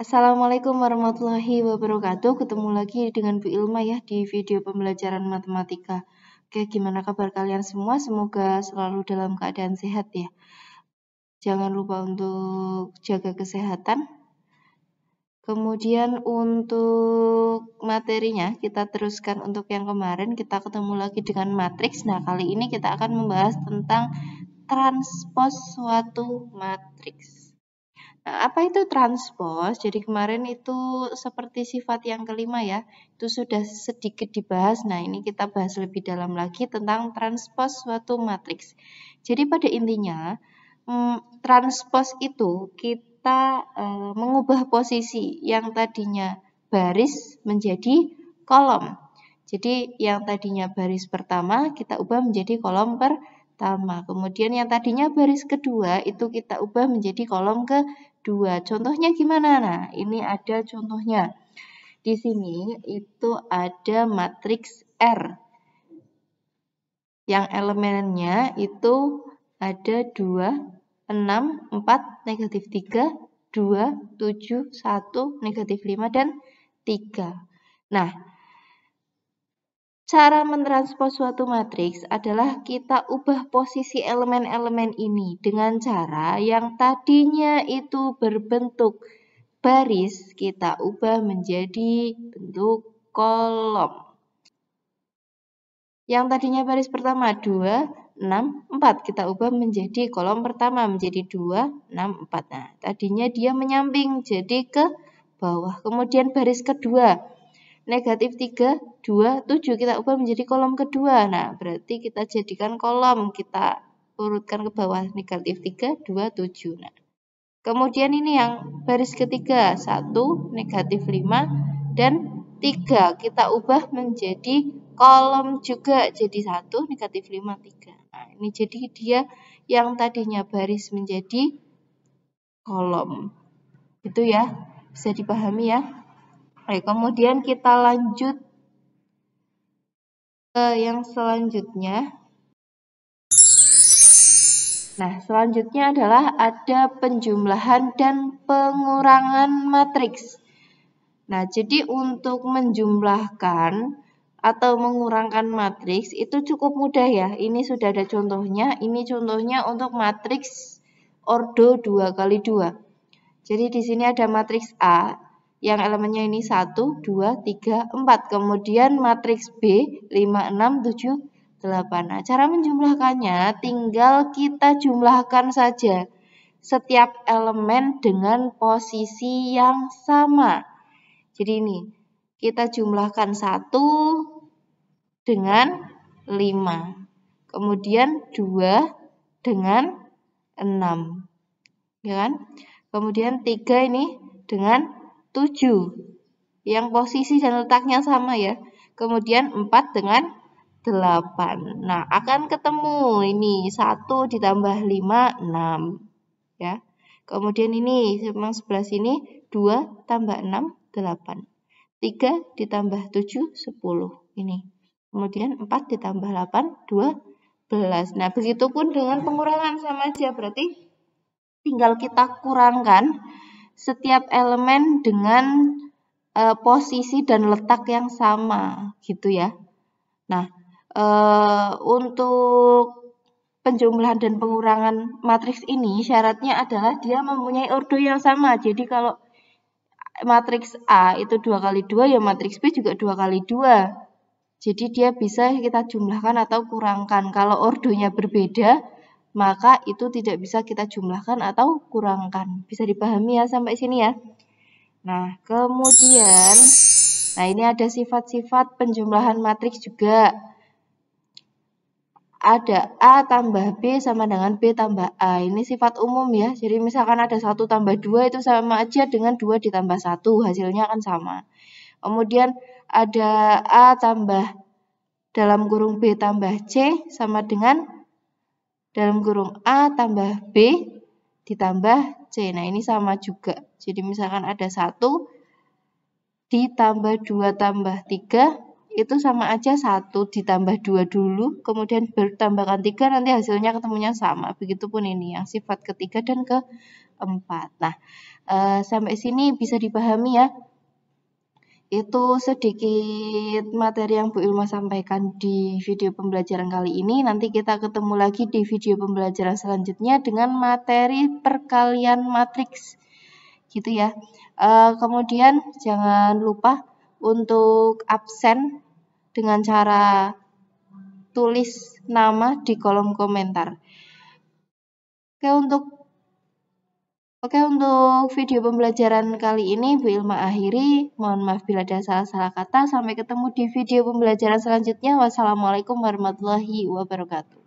Assalamualaikum warahmatullahi wabarakatuh. Ketemu lagi dengan Bu Ilma ya di video pembelajaran matematika. Oke, gimana kabar kalian semua? Semoga selalu dalam keadaan sehat ya. Jangan lupa untuk jaga kesehatan. Kemudian untuk materinya kita teruskan untuk yang kemarin kita ketemu lagi dengan matriks. Nah, kali ini kita akan membahas tentang transpos suatu matriks. Eh, apa itu transpose? Jadi kemarin itu seperti sifat yang kelima ya, itu sudah sedikit dibahas. Nah ini kita bahas lebih dalam lagi tentang transpose suatu matriks. Jadi pada intinya mm, transpose itu kita eh, mengubah posisi yang tadinya baris menjadi kolom. Jadi yang tadinya baris pertama kita ubah menjadi kolom pertama. Kemudian yang tadinya baris kedua itu kita ubah menjadi kolom ke 2. Contohnya gimana? Nah, ini ada contohnya. Di sini itu ada matriks R. Yang elemennya itu ada 2, 6, 4, negatif 3, 2, 7, 1, negatif 5, dan 3. Nah, Cara mentranspos suatu matriks adalah kita ubah posisi elemen-elemen ini dengan cara yang tadinya itu berbentuk baris, kita ubah menjadi bentuk kolom. Yang tadinya baris pertama 2, 6, 4, kita ubah menjadi kolom pertama menjadi 2, 6, 4. Nah, tadinya dia menyamping jadi ke bawah. Kemudian baris kedua negatif 3, 2, 7 kita ubah menjadi kolom kedua. Nah, berarti kita jadikan kolom, kita urutkan ke bawah negatif 3, 2, 7. Nah, kemudian ini yang baris ketiga, 1, negatif 5, dan 3. Kita ubah menjadi kolom juga, jadi 1, negatif 5, 3. Nah, ini jadi dia yang tadinya baris menjadi kolom. Itu ya, bisa dipahami ya. Oke, kemudian kita lanjut ke yang selanjutnya. Nah, selanjutnya adalah ada penjumlahan dan pengurangan matriks. Nah, jadi untuk menjumlahkan atau mengurangkan matriks itu cukup mudah ya. Ini sudah ada contohnya. Ini contohnya untuk matriks ordo 2 kali 2. Jadi di sini ada matriks A, yang elemennya ini 1, 2, 3, 4. Kemudian matriks B 5, 6, 7, 8. Nah, cara menjumlahkannya tinggal kita jumlahkan saja setiap elemen dengan posisi yang sama. Jadi ini, kita jumlahkan 1 dengan 5. Kemudian 2 dengan 6. Ya kan? Kemudian 3 ini dengan 7 yang posisi dan letaknya sama ya. Kemudian 4 dengan 8. Nah, akan ketemu ini 1 ditambah 5 6 ya. Kemudian ini memang sebelah sini 2 tambah 6 8. 3 ditambah 7 10 ini. Kemudian 4 ditambah 8 12. Nah, begitu pun dengan pengurangan sama aja berarti tinggal kita kurangkan setiap elemen dengan e, posisi dan letak yang sama gitu ya. Nah, e, untuk penjumlahan dan pengurangan matriks ini syaratnya adalah dia mempunyai ordo yang sama. Jadi kalau matriks A itu dua kali dua, ya matriks B juga dua kali dua. Jadi dia bisa kita jumlahkan atau kurangkan. Kalau ordonya berbeda, maka itu tidak bisa kita jumlahkan atau kurangkan. Bisa dipahami ya sampai sini ya. Nah, kemudian nah ini ada sifat-sifat penjumlahan matriks juga. Ada A tambah B sama dengan B tambah A. Ini sifat umum ya. Jadi misalkan ada satu tambah dua itu sama aja dengan dua ditambah satu. Hasilnya akan sama. Kemudian ada A tambah dalam kurung B tambah C sama dengan dalam kurung A tambah B ditambah C. Nah, ini sama juga. Jadi, misalkan ada satu ditambah 2 tambah 3, itu sama aja satu ditambah dua dulu, kemudian bertambahkan tiga, nanti hasilnya ketemunya sama. Begitupun ini yang sifat ketiga dan keempat. Nah, eh, sampai sini bisa dipahami ya. Itu sedikit materi yang Bu Ilma sampaikan di video pembelajaran kali ini. Nanti kita ketemu lagi di video pembelajaran selanjutnya dengan materi perkalian matriks. Gitu ya. E, kemudian jangan lupa untuk absen dengan cara tulis nama di kolom komentar. Oke, untuk Oke, untuk video pembelajaran kali ini Bu Ilma akhiri. Mohon maaf bila ada salah-salah kata. Sampai ketemu di video pembelajaran selanjutnya. Wassalamualaikum warahmatullahi wabarakatuh.